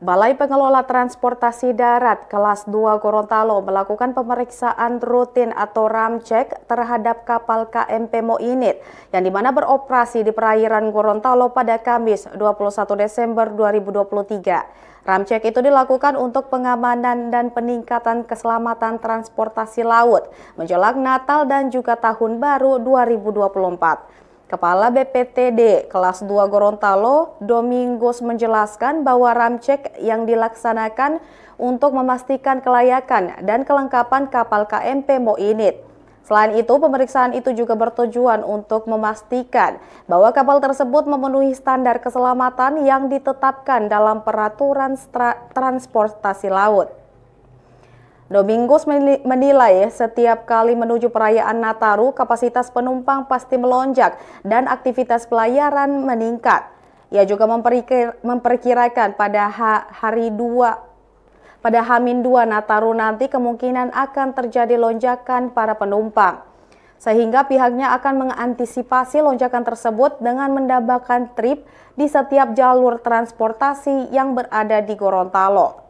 Balai Pengelola Transportasi Darat kelas 2 Gorontalo melakukan pemeriksaan rutin atau ramcek terhadap kapal KMP Moinit yang dimana beroperasi di perairan Gorontalo pada Kamis 21 Desember 2023. Ram itu dilakukan untuk pengamanan dan peningkatan keselamatan transportasi laut menjelang Natal dan juga Tahun Baru 2024. Kepala BPTD kelas 2 Gorontalo, Domingos menjelaskan bahwa ramcek yang dilaksanakan untuk memastikan kelayakan dan kelengkapan kapal KMP Moinit. Selain itu, pemeriksaan itu juga bertujuan untuk memastikan bahwa kapal tersebut memenuhi standar keselamatan yang ditetapkan dalam peraturan transportasi laut. Domingos menilai setiap kali menuju perayaan Nataru, kapasitas penumpang pasti melonjak dan aktivitas pelayaran meningkat. Ia juga memperkirakan pada hari 2 pada Hamin 2 Nataru nanti kemungkinan akan terjadi lonjakan para penumpang. Sehingga pihaknya akan mengantisipasi lonjakan tersebut dengan mendambakan trip di setiap jalur transportasi yang berada di Gorontalo.